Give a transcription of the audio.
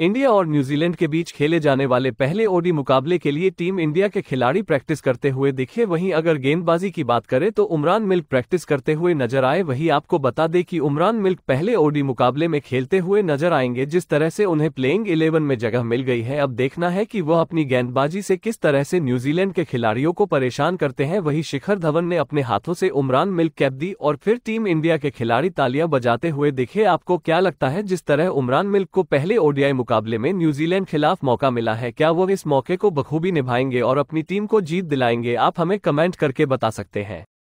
India और New Zealand के बीच खेले जाने वाले पहले ओडी मुकाबले के लिए टीम इंडिया के खिलाड़ी प्रैक्टिस करते हुए दिखे वहीं अगर गेंदबाजी की बात करें तो उमरान मिल्क प्रैक्टिस करते हुए नजर आए वहीं आपको बता दें कि उमरान मिल्क पहले ओडी मुकाबले में खेलते हुए नजर आएंगे जिस तरह से उन्हें प्लेइंग इलेवन में जगह मिल गई है अब देखना है कि वह अपनी गेंदबाजी से किस तरह से न्यूजीलैंड के खिलाड़ियों को परेशान करते हैं वही शिखर धवन ने अपने हाथों से उमरान मिल्क कैप दी और फिर टीम इंडिया के खिलाड़ी तालियां बजाते हुए दिखे आपको क्या लगता है जिस तरह उमरान मिल्क को पहले ओडीआई मुकाबले में न्यूजीलैंड खिलाफ मौका मिला है क्या वो इस मौके को बखूबी निभाएंगे और अपनी टीम को जीत दिलाएंगे आप हमें कमेंट करके बता सकते हैं